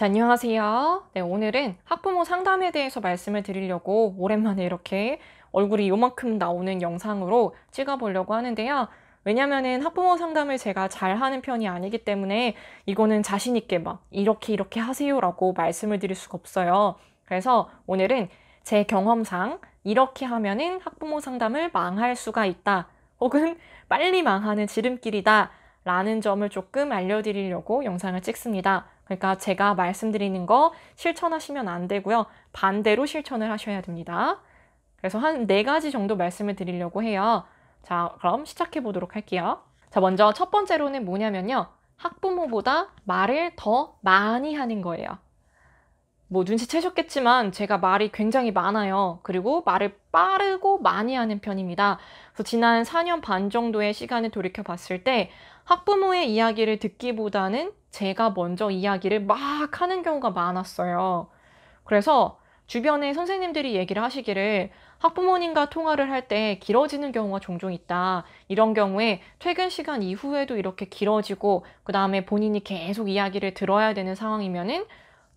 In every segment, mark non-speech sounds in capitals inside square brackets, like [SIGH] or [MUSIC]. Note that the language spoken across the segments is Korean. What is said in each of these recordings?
자, 안녕하세요. 네, 오늘은 학부모 상담에 대해서 말씀을 드리려고 오랜만에 이렇게 얼굴이 요만큼 나오는 영상으로 찍어보려고 하는데요. 왜냐면은 학부모 상담을 제가 잘 하는 편이 아니기 때문에 이거는 자신있게 막 이렇게 이렇게 하세요라고 말씀을 드릴 수가 없어요. 그래서 오늘은 제 경험상 이렇게 하면은 학부모 상담을 망할 수가 있다. 혹은 빨리 망하는 지름길이다. 라는 점을 조금 알려드리려고 영상을 찍습니다. 그러니까 제가 말씀드리는 거 실천하시면 안 되고요. 반대로 실천을 하셔야 됩니다. 그래서 한 네 가지 정도 말씀을 드리려고 해요. 자, 그럼 시작해 보도록 할게요. 자, 먼저 첫 번째로는 뭐냐면요. 학부모보다 말을 더 많이 하는 거예요. 뭐 눈치채셨겠지만 제가 말이 굉장히 많아요. 그리고 말을 빠르고 많이 하는 편입니다. 그래서 지난 4년 반 정도의 시간을 돌이켜 봤을 때 학부모의 이야기를 듣기보다는 제가 먼저 이야기를 막 하는 경우가 많았어요. 그래서 주변에 선생님들이 얘기를 하시기를 학부모님과 통화를 할 때 길어지는 경우가 종종 있다. 이런 경우에 퇴근 시간 이후에도 이렇게 길어지고 그 다음에 본인이 계속 이야기를 들어야 되는 상황이면은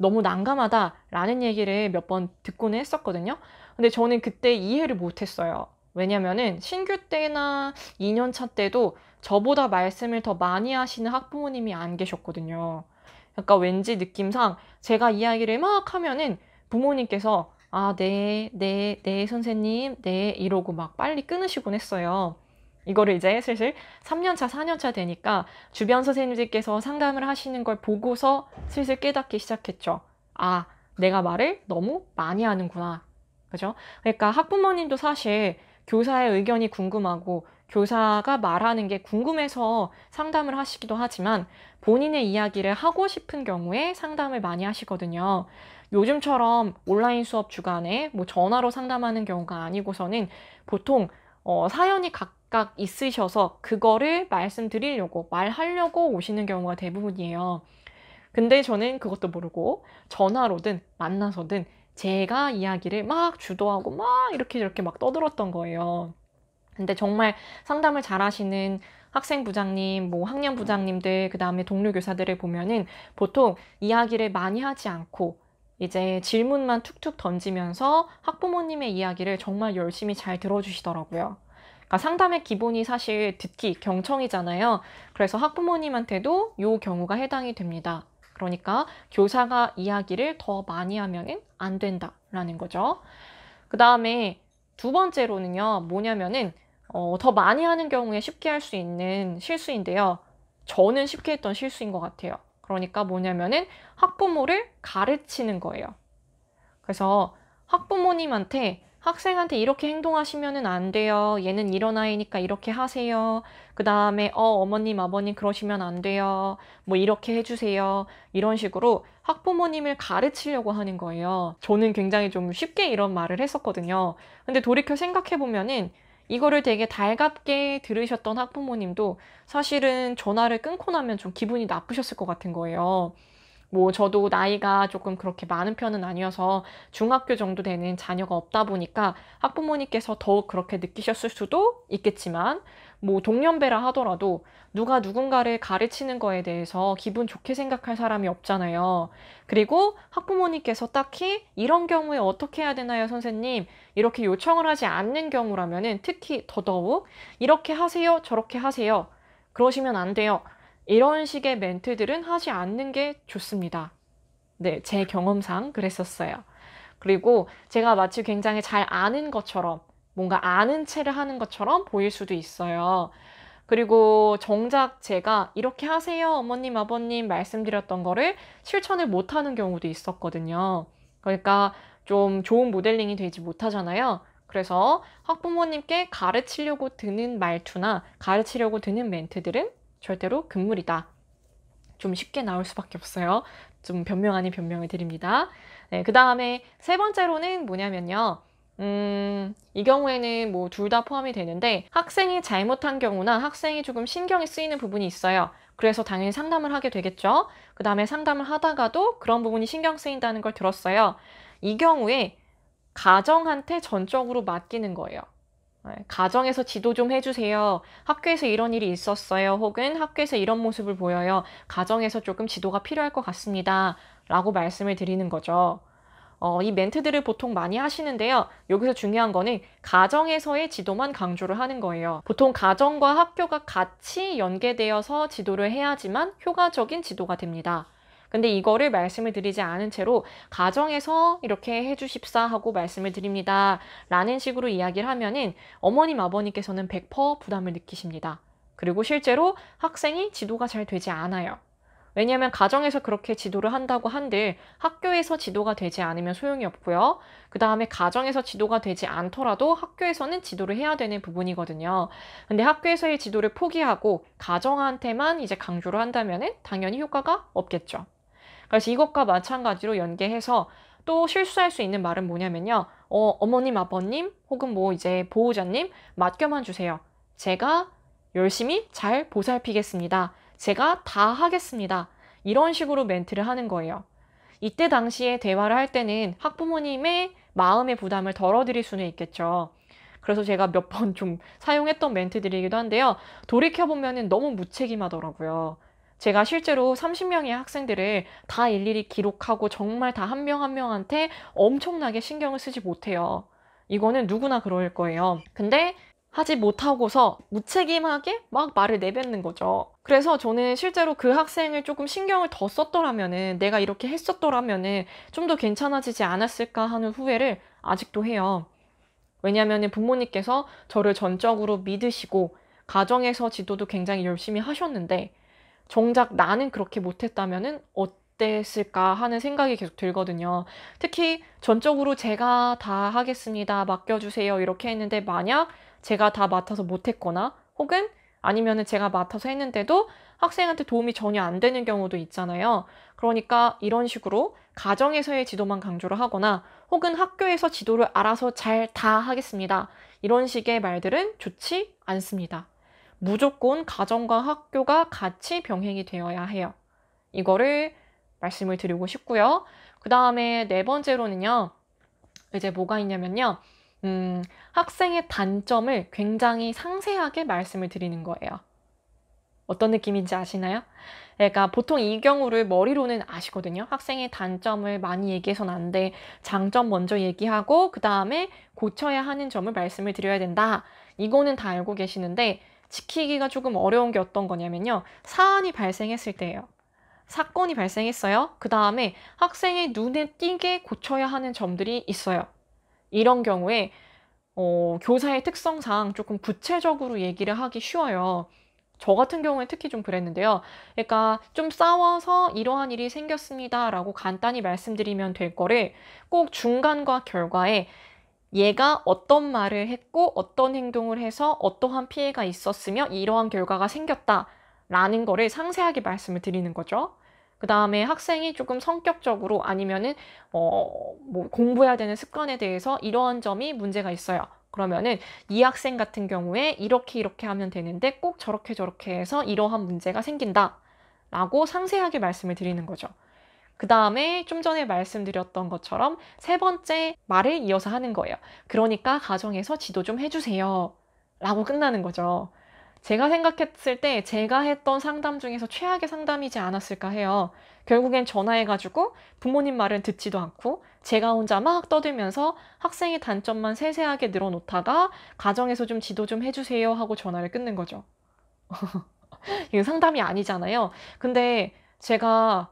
너무 난감하다라는 얘기를 몇 번듣곤 했었거든요. 근데 저는 그때 이해를 못했어요. 왜냐면은 신규 때나 2년차 때도 저보다 말씀을 더 많이 하시는 학부모님이 안 계셨거든요. 그러니까 왠지 느낌상 제가 이야기를 막 하면은 부모님께서 아, 네, 네, 네, 선생님, 네, 이러고 막 빨리 끊으시곤 했어요. 이거를 이제 슬슬 3년차, 4년차 되니까 주변 선생님들께서 상담을 하시는 걸 보고서 슬슬 깨닫기 시작했죠. 아, 내가 말을 너무 많이 하는구나. 그죠? 그러니까 학부모님도 사실 교사의 의견이 궁금하고 교사가 말하는 게 궁금해서 상담을 하시기도 하지만 본인의 이야기를 하고 싶은 경우에 상담을 많이 하시거든요. 요즘처럼 온라인 수업 주간에 뭐 전화로 상담하는 경우가 아니고서는 보통 어, 사연이 각각 있으셔서 그거를 말씀드리려고 말하려고 오시는 경우가 대부분이에요. 근데 저는 그것도 모르고 전화로든 만나서든 제가 이야기를 막 주도하고 막 이렇게 이렇게막 떠들었던 거예요. 근데 정말 상담을 잘 하시는 학생 부장님, 뭐 학년 부장님들, 그 다음에 동료 교사들을 보면은 보통 이야기를 많이 하지 않고 이제 질문만 툭툭 던지면서 학부모님의 이야기를 정말 열심히 잘 들어주시더라고요. 그러니까 상담의 기본이 사실 듣기, 경청이잖아요. 그래서 학부모님한테도 이 경우가 해당이 됩니다. 그러니까 교사가 이야기를 더 많이 하면 안 된다라는 거죠. 그 다음에 두 번째로는요, 뭐냐면은 어, 더 많이 하는 경우에 쉽게 할 수 있는 실수인데요. 저는 쉽게 했던 실수인 것 같아요. 그러니까 뭐냐면은 학부모를 가르치는 거예요. 그래서 학부모님한테 학생한테 이렇게 행동하시면안 돼요. 얘는 이런 아이니까 이렇게 하세요. 그 다음에 어 어머님 아버님 그러시면 안 돼요. 뭐 이렇게 해주세요. 이런 식으로 학부모님을 가르치려고 하는 거예요. 저는 굉장히 좀 쉽게 이런 말을 했었거든요. 근데 돌이켜 생각해 보면은 이거를 되게 달갑게 들으셨던 학부모님도 사실은 전화를 끊고 나면 좀 기분이 나쁘셨을 것 같은 거예요. 뭐 저도 나이가 조금 그렇게 많은 편은 아니어서 중학교 정도 되는 자녀가 없다 보니까 학부모님께서 더욱 그렇게 느끼셨을 수도 있겠지만 뭐 동년배라 하더라도 누가 누군가를 가르치는 거에 대해서 기분 좋게 생각할 사람이 없잖아요. 그리고 학부모님께서 딱히 이런 경우에 어떻게 해야 되나요, 선생님? 이렇게 요청을 하지 않는 경우라면은 특히 더더욱 이렇게 하세요, 저렇게 하세요. 그러시면 안 돼요. 이런 식의 멘트들은 하지 않는 게 좋습니다. 네, 제 경험상 그랬었어요. 그리고 제가 마치 굉장히 잘 아는 것처럼 뭔가 아는 체를 하는 것처럼 보일 수도 있어요. 그리고 정작 제가 이렇게 하세요, 어머님, 아버님 말씀드렸던 거를 실천을 못 하는 경우도 있었거든요. 그러니까 좀 좋은 모델링이 되지 못하잖아요. 그래서 학부모님께 가르치려고 드는 말투나 가르치려고 드는 멘트들은 절대로 금물이다. 좀 쉽게 나올 수밖에 없어요. 좀 변명 아닌 변명을 드립니다. 네, 그 다음에 세 번째로는 뭐냐면요. 음, 이 경우에는 뭐 둘 다 포함이 되는데 학생이 잘못한 경우나 학생이 조금 신경이 쓰이는 부분이 있어요. 그래서 당연히 상담을 하게 되겠죠. 그 다음에 상담을 하다가도 그런 부분이 신경 쓰인다는 걸 들었어요. 이 경우에 가정한테 전적으로 맡기는 거예요. 네, 가정에서 지도 좀 해주세요. 학교에서 이런 일이 있었어요. 혹은 학교에서 이런 모습을 보여요. 가정에서 조금 지도가 필요할 것 같습니다. 라고 말씀을 드리는 거죠. 어, 이 멘트들을 보통 많이 하시는데요. 여기서 중요한 거는 가정에서의 지도만 강조를 하는 거예요. 보통 가정과 학교가 같이 연계되어서 지도를 해야지만 효과적인 지도가 됩니다. 근데 이거를 말씀을 드리지 않은 채로 가정에서 이렇게 해주십사 하고 말씀을 드립니다. 라는 식으로 이야기를 하면은 어머님 아버님께서는 100% 부담을 느끼십니다. 그리고 실제로 학생이 지도가 잘 되지 않아요. 왜냐하면 가정에서 그렇게 지도를 한다고 한들 학교에서 지도가 되지 않으면 소용이 없고요. 그 다음에 가정에서 지도가 되지 않더라도 학교에서는 지도를 해야 되는 부분이거든요. 근데 학교에서의 지도를 포기하고 가정한테만 이제 강조를 한다면 당연히 효과가 없겠죠. 그래서 이것과 마찬가지로 연계해서 또 실수할 수 있는 말은 뭐냐면요. 어, 어머님, 아버님, 혹은 뭐 이제 보호자님, 맡겨만 주세요. 제가 열심히 잘 보살피겠습니다. 제가 다 하겠습니다. 이런 식으로 멘트를 하는 거예요. 이때 당시에 대화를 할 때는 학부모님의 마음의 부담을 덜어드릴 수는 있겠죠. 그래서 제가 몇 번 좀 [LAUGHS] 사용했던 멘트들이기도 한데요. 돌이켜보면 너무 무책임하더라고요. 제가 실제로 30명의 학생들을 다 일일이 기록하고 정말 다 한 명 한 명한테 엄청나게 신경을 쓰지 못해요. 이거는 누구나 그럴 거예요. 근데 하지 못하고서 무책임하게 막 말을 내뱉는 거죠. 그래서 저는 실제로 그 학생을 조금 신경을 더 썼더라면은 내가 이렇게 했었더라면은 좀 더 괜찮아지지 않았을까 하는 후회를 아직도 해요. 왜냐하면 부모님께서 저를 전적으로 믿으시고 가정에서 지도도 굉장히 열심히 하셨는데 정작 나는 그렇게 못했다면 어땠을까 하는 생각이 계속 들거든요. 특히 전적으로 제가 다 하겠습니다. 맡겨주세요. 이렇게 했는데 만약 제가 다 맡아서 못했거나 혹은 아니면 제가 맡아서 했는데도 학생한테 도움이 전혀 안 되는 경우도 있잖아요. 그러니까 이런 식으로 가정에서의 지도만 강조를 하거나 혹은 학교에서 지도를 알아서 잘 다 하겠습니다. 이런 식의 말들은 좋지 않습니다. 무조건 가정과 학교가 같이 병행이 되어야 해요. 이거를 말씀을 드리고 싶고요. 그 다음에 네 번째로는요. 이제 뭐가 있냐면요. 음, 학생의 단점을 굉장히 상세하게 말씀을 드리는 거예요. 어떤 느낌인지 아시나요? 그러니까 보통 이 경우를 머리로는 아시거든요. 학생의 단점을 많이 얘기해서는안 돼. 장점 먼저 얘기하고 그 다음에 고쳐야 하는 점을 말씀을 드려야 된다. 이거는 다 알고 계시는데 지키기가 조금 어려운 게 어떤 거냐면요. 사안이 발생했을 때예요. 사건이 발생했어요. 그 다음에 학생의 눈에 띄게 고쳐야 하는 점들이 있어요. 이런 경우에 어, 교사의 특성상 조금 구체적으로 얘기를 하기 쉬워요. 저 같은 경우에 특히 좀 그랬는데요. 그러니까 좀 싸워서 이러한 일이 생겼습니다라고 간단히 말씀드리면 될 거를 꼭 중간과 결과에 얘가 어떤 말을 했고 어떤 행동을 해서 어떠한 피해가 있었으며 이러한 결과가 생겼다라는 거를 상세하게 말씀을 드리는 거죠. 그 다음에 학생이 조금 성격적으로 아니면은 어, 뭐 공부해야 되는 습관에 대해서 이러한 점이 문제가 있어요. 그러면은 이 학생 같은 경우에 이렇게 이렇게 하면 되는데 꼭 저렇게 저렇게 해서 이러한 문제가 생긴다. 라고 상세하게 말씀을 드리는 거죠. 그 다음에 좀 전에 말씀드렸던 것처럼 세 번째 말을 이어서 하는 거예요. 그러니까 가정에서 지도 좀 해주세요. 라고 끝나는 거죠. 제가 생각했을 때 제가 했던 상담 중에서 최악의 상담이지 않았을까 해요. 결국엔 전화해가지고 부모님 말은 듣지도 않고 제가 혼자 막 떠들면서 학생의 단점만 세세하게 늘어놓다가 가정에서 좀 지도 좀 해주세요 하고 전화를 끊는 거죠. [LAUGHS] 이건 상담이 아니잖아요. 근데 제가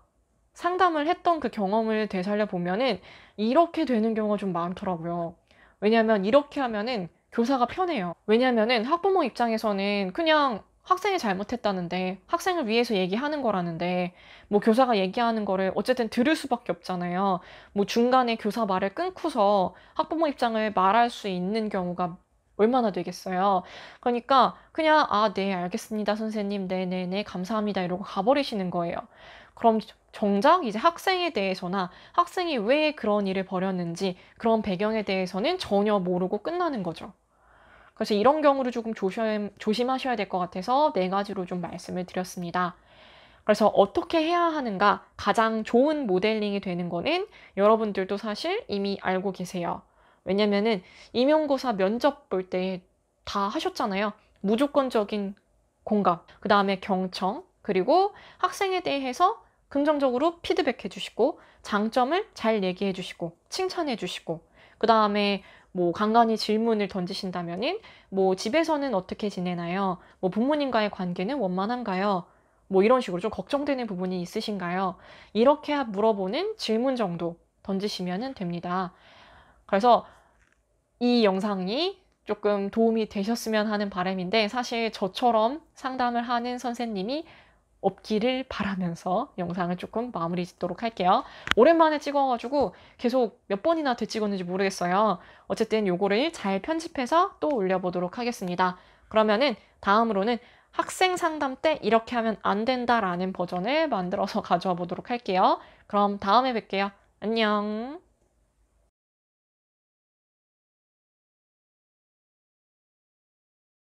상담을 했던 그 경험을 되살려 보면은 이렇게 되는 경우가 좀 많더라고요. 왜냐하면 이렇게 하면은 교사가 편해요. 왜냐면은 학부모 입장에서는 그냥 학생이 잘못했다는데 학생을 위해서 얘기하는 거라는데 뭐 교사가 얘기하는 거를 어쨌든 들을 수밖에 없잖아요. 뭐 중간에 교사 말을 끊고서 학부모 입장을 말할 수 있는 경우가 얼마나 되겠어요. 그러니까 그냥 아, 네, 알겠습니다. 선생님. 네, 네, 네. 감사합니다. 이러고 가버리시는 거예요. 그럼 정작 이제 학생에 대해서나 학생이 왜 그런 일을 벌였는지 그런 배경에 대해서는 전혀 모르고 끝나는 거죠. 그래서 이런 경우를 조금 조심, 조심하셔야 될 것 같아서 네 가지로 좀 말씀을 드렸습니다. 그래서 어떻게 해야 하는가 가장 좋은 모델링이 되는 거는 여러분들도 사실 이미 알고 계세요. 왜냐면은 임용고사 면접 볼 때 다 하셨잖아요. 무조건적인 공감, 그 다음에 경청, 그리고 학생에 대해서 긍정적으로 피드백해 주시고 장점을 잘 얘기해 주시고 칭찬해 주시고 그 다음에 뭐 간간히 질문을 던지신다면은 뭐 집에서는 어떻게 지내나요? 뭐 부모님과의 관계는 원만한가요? 뭐 이런 식으로 좀 걱정되는 부분이 있으신가요? 이렇게 물어보는 질문 정도 던지시면 됩니다. 그래서 이 영상이 조금 도움이 되셨으면 하는 바람인데 사실 저처럼 상담을 하는 선생님이 없기를 바라면서 영상을 조금 마무리 짓도록 할게요. 오랜만에 찍어가지고 계속 몇 번이나 되찍었는지 모르겠어요. 어쨌든 요거를 잘 편집해서 또 올려보도록 하겠습니다. 그러면은 다음으로는 학생 상담 때 이렇게 하면 안 된다라는 버전을 만들어서 [LAUGHS] 가져와 보도록 할게요. 그럼 다음에 뵐게요. 안녕.